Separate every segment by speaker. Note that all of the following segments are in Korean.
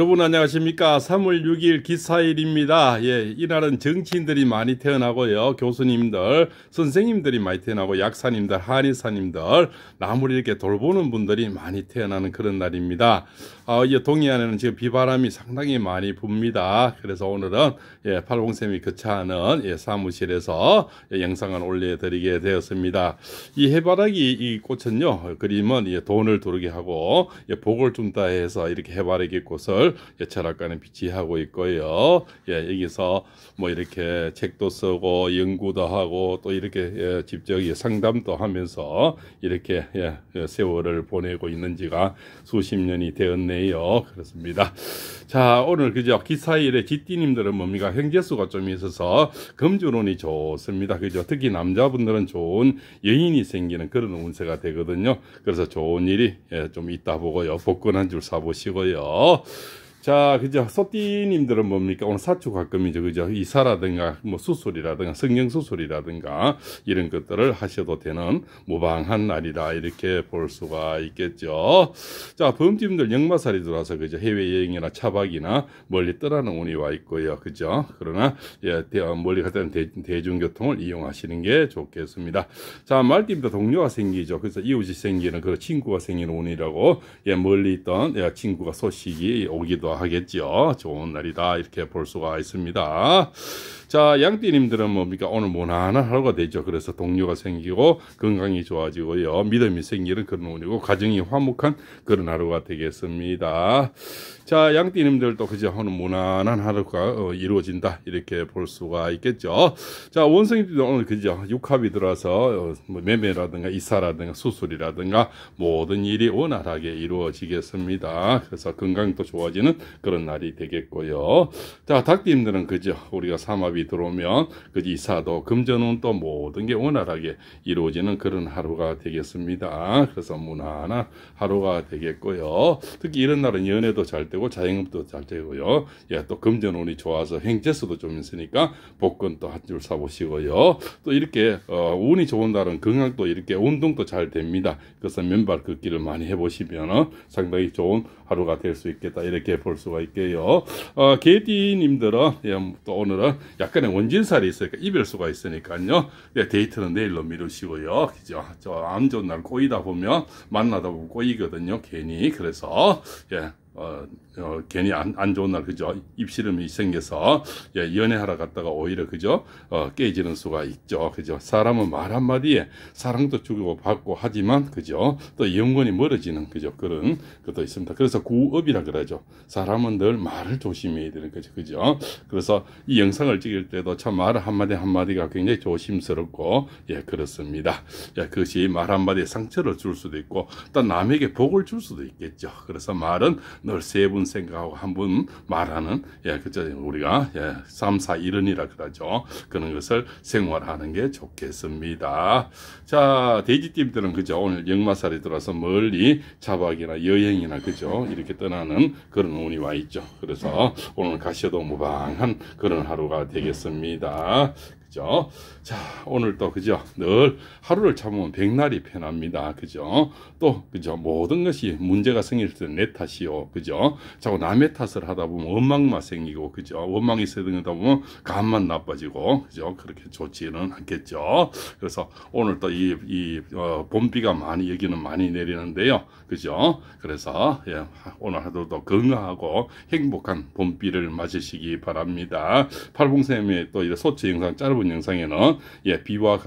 Speaker 1: 여러분 안녕하십니까 3월 6일 기사일입니다 예 이날은 정치인들이 많이 태어나고요 교수님들 선생님들이 많이 태어나고 약사님들 한의사님들 나무를 이렇게 돌보는 분들이 많이 태어나는 그런 날입니다 아, 예, 동해안에는 지금 비바람이 상당히 많이 붑니다 그래서 오늘은 예, 팔공쌤이 거처하는 예, 사무실에서 예, 영상을 올려드리게 되었습니다 이 해바라기 이 꽃은요 그림은 예, 돈을 두르게 하고 예, 복을 준다 해서 이렇게 해바라기 꽃을 내을 철학관에 비치하고 있고요. 예, 여기서 뭐 이렇게 책도 쓰고 연구도 하고 또 이렇게 예, 직접 상담도 하면서 이렇게 예, 예, 세월을 보내고 있는지가 수십 년이 되었네요. 그렇습니다. 자, 오늘 그죠? 기사일에 지띠님들은 뭡니까? 형제수가 좀 있어서 금주론이 좋습니다. 그죠? 특히 남자분들은 좋은 여인이 생기는 그런 운세가 되거든요. 그래서 좋은 일이 예, 좀 있다 보고요. 복근한 줄 사보시고요. 자, 그죠. 소띠님들은 뭡니까? 오늘 사축가끔이죠 그죠. 이사라든가, 뭐 수술이라든가, 성형수술이라든가, 이런 것들을 하셔도 되는 무방한 날이다. 이렇게 볼 수가 있겠죠. 자, 범띠님들 영마살이 들어와서, 그죠. 해외여행이나 차박이나 멀리 떠나는 운이 와 있고요. 그죠. 그러나, 예, 대, 멀리 갈때는 대, 중교통을 이용하시는 게 좋겠습니다. 자, 말띠입니다. 동료가 생기죠. 그래서 이웃이 생기는, 그 친구가 생기는 운이라고, 예, 멀리 있던, 예, 친구가 소식이 오기도 하겠지 좋은 날이다 이렇게 볼 수가 있습니다. 자 양띠님들은 뭡니까 오늘 무난한 하루가 되죠. 그래서 동료가 생기고 건강이 좋아지고요. 믿음이 생기는 그런 운이고 가정이 화목한 그런 하루가 되겠습니다. 자 양띠님들도 그저 오늘 무난한 하루가 어, 이루어진다 이렇게 볼 수가 있겠죠. 자 원숭이들도 오늘 그저 육합이 들어서 어, 뭐 매매라든가 이사라든가 수술이라든가 모든 일이 원활하게 이루어지겠습니다. 그래서 건강도 좋아지는 그런 날이 되겠고요. 자, 닭띠님들은 그죠. 우리가 삼합이 들어오면 그지 이사도 금전운 또 모든 게 원활하게 이루어지는 그런 하루가 되겠습니다. 그래서 무난한 하루가 되겠고요. 특히 이런 날은 연애도 잘 되고 자영업도 잘 되고요. 예, 또 금전운이 좋아서 행재수도 좀 있으니까 복권 또한 줄 사보시고요. 또 이렇게 어, 운이 좋은 날은 건강도 이렇게 운동도 잘 됩니다. 그래서 맨발 걷기를 많이 해보시면 상당히 좋은 하루가 될 수 있겠다 이렇게 볼볼 수가 있게요. 어, 개띠님들은 예, 뭐 또 오늘은 약간의 원진살이 있으니까 이별 수가 있으니까요. 예, 데이트는 내일로 미루시고요. 그죠? 저안 좋은 날 꼬이다 보면 만나다 보면 꼬이거든요. 괜히 그래서 예. 어, 어, 괜히 안, 안 좋은 날 그죠 입시름이 생겨서 예, 연애하러 갔다가 오히려 그죠 어, 깨지는 수가 있죠 그죠 사람은 말 한마디에 사랑도 주고 받고 하지만 그죠 또 영원히 멀어지는 그죠 그런 것도 있습니다 그래서 구업이라 그러죠 사람은 늘 말을 조심해야 되는 거죠 그죠 그래서 이 영상을 찍을 때도 참 말 한마디 한마디가 굉장히 조심스럽고 예 그렇습니다 예, 그것이 말 한마디에 상처를 줄 수도 있고 또 남에게 복을 줄 수도 있겠죠 그래서 말은 늘세분 생각하고 한 분 말하는 예, 그죠 우리가 예, 삼사 일은이라 그러죠. 그런 것을 생활하는 게 좋겠습니다. 자, 돼지띠들은 그죠. 오늘 역마살이 들어서 멀리 자박이나 여행이나 그죠. 이렇게 떠나는 그런 운이 와 있죠. 그래서 오늘 가셔도 무방한 그런 하루가 되겠습니다. 그죠? 자, 오늘도 그죠? 늘 하루를 참으면 백날이 편합니다. 그죠? 또 그죠? 모든 것이 문제가 생길 때내 탓이요. 그죠? 자꾸 남의 탓을 하다 보면 원망만 생기고 그죠? 원망이 생기다 보면 간만 나빠지고 그죠? 그렇게 좋지는 않겠죠. 그래서 오늘도 이, 이 어, 봄비가 많이 여기는 많이 내리는데요. 그죠? 그래서 예, 오늘 하루도 건강하고 행복한 봄비를 맞으시기 바랍니다. 팔봉쌤의 또 이런 소체 영상 짧은 이번 영상에는 예 비와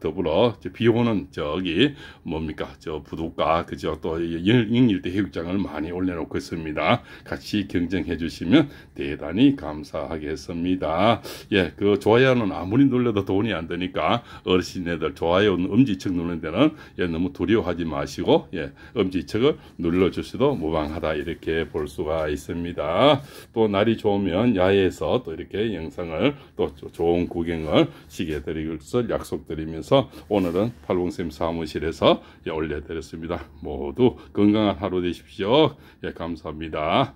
Speaker 1: 더불어 비오는 저기 뭡니까 저 부도가 그죠 또 예, 영일대 해육장을 많이 올려놓고 있습니다 같이 경쟁해 주시면 대단히 감사하겠습니다 예그 좋아요는 아무리 눌러도 돈이 안 되니까 어르신네들 좋아요 엄지척 누르는 데는 예 너무 두려워하지 마시고 예 엄지척을 눌러주셔도 무방하다 이렇게 볼 수가 있습니다 또 날이 좋으면 야외에서 또 이렇게 영상을 또 좋은 구경을 말씀을 지게 드리 것을 약속드리면서 오늘은 팔봉쌤 사무실에서 올려드렸습니다. 모두 건강한 하루 되십시오. 예, 감사합니다.